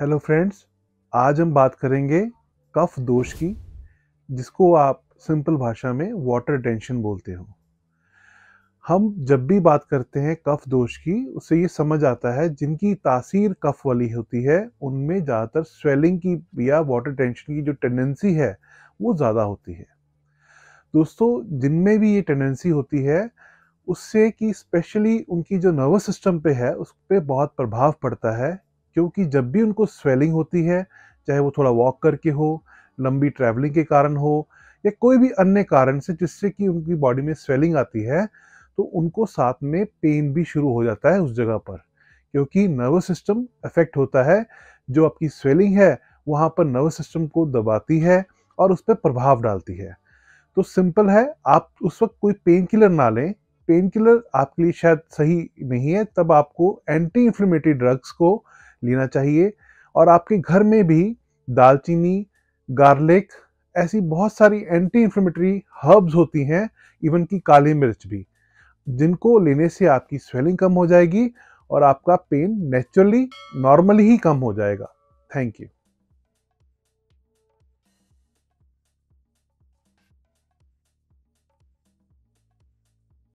hello friends आज हम बात करेंगे कफ दोष की जिसको आप सिंपल भाषा में वाटर टेंशन बोलते हो हम जब भी बात करते हैं कफ दोष की उससे ये समझ आता है जिनकी तासीर कफ वाली होती है उनमें ज़्यादातर स्वेलिंग की या वाटर टेंशन की जो टेंडेंसी है वो ज़्यादा होती है दोस्तों जिनमें भी ये टेंडेंसी होती है उससे कि स्पेशली उनकी जो नर्वस सिस्टम पे है उस पर बहुत प्रभाव पड़ता है क्योंकि जब भी उनको स्वेलिंग होती है चाहे वो थोड़ा वॉक करके हो लंबी ट्रैवलिंग के कारण हो या कोई भी अन्य कारण से जिससे कि उनकी बॉडी में स्वेलिंग आती है तो उनको साथ में पेन भी शुरू हो जाता है उस जगह पर क्योंकि नर्वस सिस्टम अफेक्ट होता है जो आपकी स्वेलिंग है वहाँ पर नर्वस सिस्टम को दबाती है और उस पर प्रभाव डालती है तो सिंपल है आप उस वक्त कोई पेन किलर ना लें पेन किलर आपके लिए शायद सही नहीं है तब आपको एंटी इन्फ्लेमेटरी ड्रग्स को लेना चाहिए और आपके घर में भी दालचीनी गार्लिक ऐसी बहुत सारी एंटी इन्फ्लेमेटरी हर्ब्स होती हैं इवन की काली मिर्च भी जिनको लेने से आपकी स्वेलिंग कम हो जाएगी और आपका पेन नेचुरली नॉर्मली ही कम हो जाएगा थैंक यू